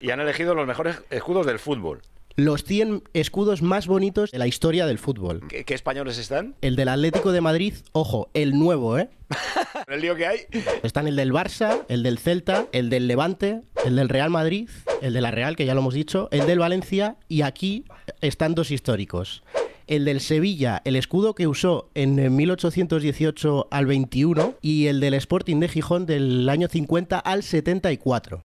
y han elegido los mejores escudos del fútbol. Los 100 escudos más bonitos de la historia del fútbol. ¿Qué, españoles están? El del Atlético de Madrid, ojo, el nuevo, ¿eh? el lío que hay. Están el del Barça, el del Celta, el del Levante, el del Real Madrid, el de la Real, que ya lo hemos dicho, el del Valencia y aquí están dos históricos. El del Sevilla, el escudo que usó en 1818 al 21 y el del Sporting de Gijón del año 50 al 74.